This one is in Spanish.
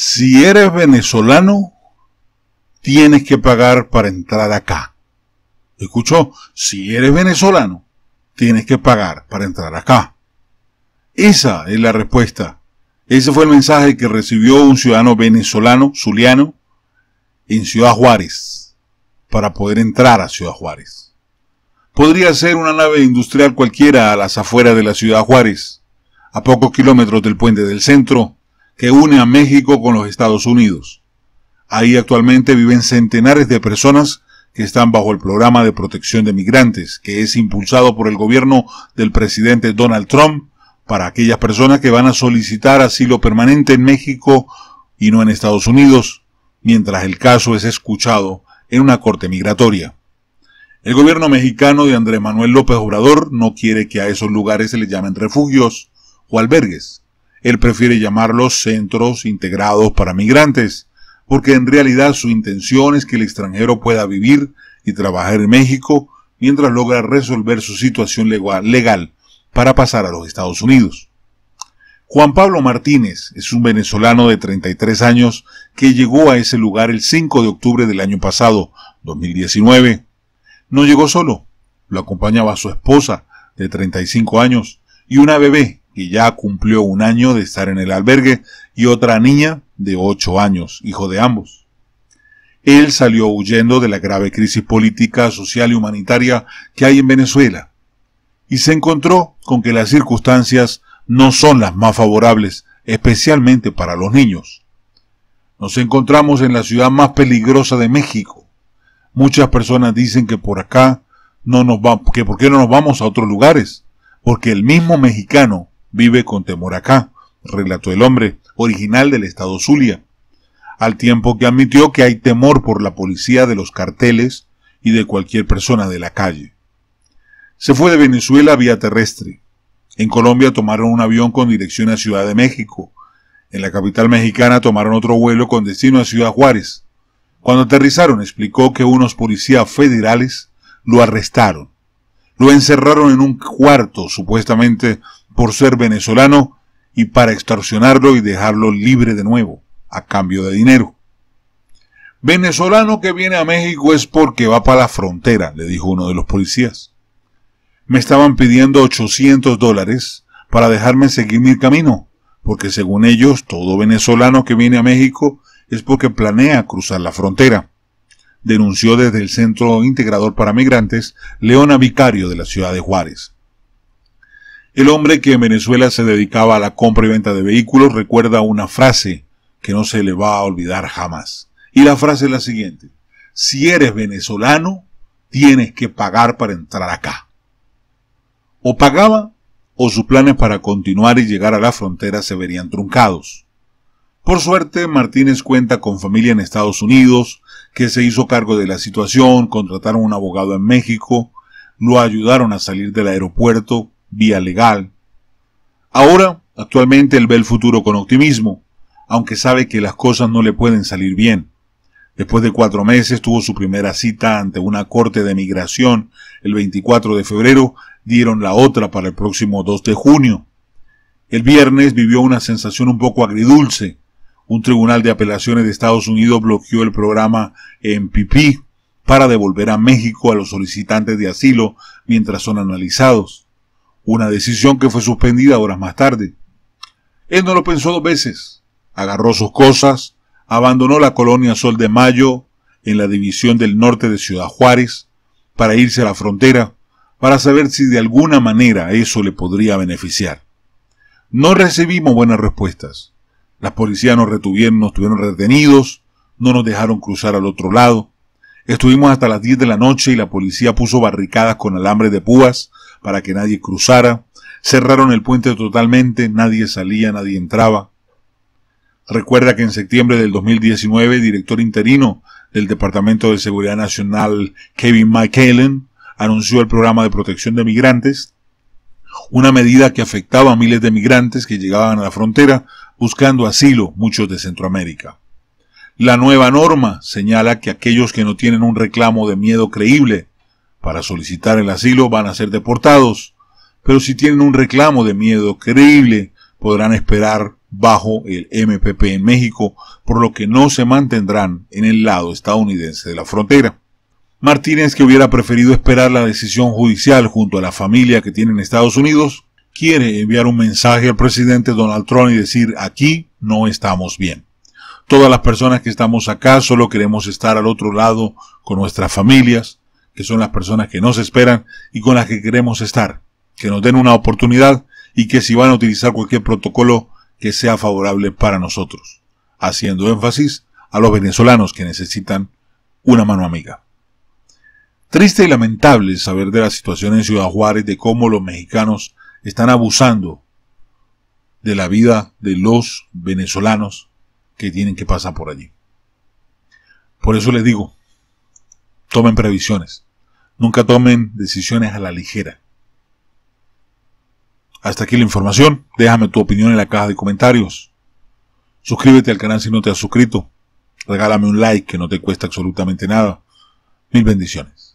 Si eres venezolano, tienes que pagar para entrar acá. Escuchó, si eres venezolano, tienes que pagar para entrar acá. Esa es la respuesta. Ese fue el mensaje que recibió un ciudadano venezolano, zuliano, en Ciudad Juárez, para poder entrar a Ciudad Juárez. Podría ser una nave industrial cualquiera a las afueras de la Ciudad Juárez, a pocos kilómetros del puente del centro, que une a México con los Estados Unidos. Ahí actualmente viven centenares de personas que están bajo el programa de protección de migrantes, que es impulsado por el gobierno del presidente Donald Trump para aquellas personas que van a solicitar asilo permanente en México y no en Estados Unidos, mientras el caso es escuchado en una corte migratoria. El gobierno mexicano de Andrés Manuel López Obrador no quiere que a esos lugares se les llamen refugios o albergues, él prefiere llamarlos centros integrados para migrantes, porque en realidad su intención es que el extranjero pueda vivir y trabajar en México mientras logra resolver su situación legal para pasar a los Estados Unidos. Juan Pablo Martínez es un venezolano de 33 años que llegó a ese lugar el 5 de octubre del año pasado, 2019. No llegó solo, lo acompañaba su esposa, de 35 años, y una bebé que ya cumplió un año de estar en el albergue, y otra niña de 8 años, hijo de ambos. Él salió huyendo de la grave crisis política, social y humanitaria que hay en Venezuela, y se encontró con que las circunstancias no son las más favorables, especialmente para los niños. Nos encontramos en la ciudad más peligrosa de México. Muchas personas dicen que por acá no nos va, que por qué no nos vamos a otros lugares, porque el mismo mexicano vive con temor acá, relató el hombre, original del estado Zulia, al tiempo que admitió que hay temor por la policía de los carteles y de cualquier persona de la calle. Se fue de Venezuela vía terrestre. En Colombia tomaron un avión con dirección a Ciudad de México. En la capital mexicana tomaron otro vuelo con destino a Ciudad Juárez. Cuando aterrizaron explicó que unos policías federales lo arrestaron. Lo encerraron en un cuarto supuestamente por ser venezolano y para extorsionarlo y dejarlo libre de nuevo, a cambio de dinero. Venezolano que viene a México es porque va para la frontera, le dijo uno de los policías. Me estaban pidiendo 800 dólares para dejarme seguir mi camino, porque según ellos, todo venezolano que viene a México es porque planea cruzar la frontera, denunció desde el Centro Integrador para Migrantes Leona Vicario de la ciudad de Juárez. El hombre que en Venezuela se dedicaba a la compra y venta de vehículos recuerda una frase que no se le va a olvidar jamás. Y la frase es la siguiente. Si eres venezolano, tienes que pagar para entrar acá. O pagaba o sus planes para continuar y llegar a la frontera se verían truncados. Por suerte, Martínez cuenta con familia en Estados Unidos, que se hizo cargo de la situación, contrataron un abogado en México, lo ayudaron a salir del aeropuerto vía legal. Ahora, actualmente, él ve el futuro con optimismo, aunque sabe que las cosas no le pueden salir bien. Después de cuatro meses tuvo su primera cita ante una corte de migración el 24 de febrero, dieron la otra para el próximo 2 de junio. El viernes vivió una sensación un poco agridulce. Un tribunal de apelaciones de Estados Unidos bloqueó el programa MPP para devolver a México a los solicitantes de asilo mientras son analizados una decisión que fue suspendida horas más tarde. Él no lo pensó dos veces. Agarró sus cosas, abandonó la colonia Sol de Mayo en la división del norte de Ciudad Juárez para irse a la frontera para saber si de alguna manera eso le podría beneficiar. No recibimos buenas respuestas. Las policías nos retuvieron, nos tuvieron retenidos, no nos dejaron cruzar al otro lado. Estuvimos hasta las 10 de la noche y la policía puso barricadas con alambre de púas para que nadie cruzara, cerraron el puente totalmente, nadie salía, nadie entraba. Recuerda que en septiembre del 2019, el director interino del Departamento de Seguridad Nacional, Kevin McKellen, anunció el programa de protección de migrantes, una medida que afectaba a miles de migrantes que llegaban a la frontera buscando asilo, muchos de Centroamérica. La nueva norma señala que aquellos que no tienen un reclamo de miedo creíble para solicitar el asilo van a ser deportados, pero si tienen un reclamo de miedo creíble podrán esperar bajo el MPP en México, por lo que no se mantendrán en el lado estadounidense de la frontera. Martínez, que hubiera preferido esperar la decisión judicial junto a la familia que tiene en Estados Unidos, quiere enviar un mensaje al presidente Donald Trump y decir aquí no estamos bien. Todas las personas que estamos acá solo queremos estar al otro lado con nuestras familias, que son las personas que nos esperan y con las que queremos estar, que nos den una oportunidad y que si van a utilizar cualquier protocolo que sea favorable para nosotros, haciendo énfasis a los venezolanos que necesitan una mano amiga. Triste y lamentable saber de la situación en Ciudad Juárez, de cómo los mexicanos están abusando de la vida de los venezolanos que tienen que pasar por allí. Por eso les digo, tomen previsiones. Nunca tomen decisiones a la ligera. Hasta aquí la información. Déjame tu opinión en la caja de comentarios. Suscríbete al canal si no te has suscrito. Regálame un like que no te cuesta absolutamente nada. Mil bendiciones.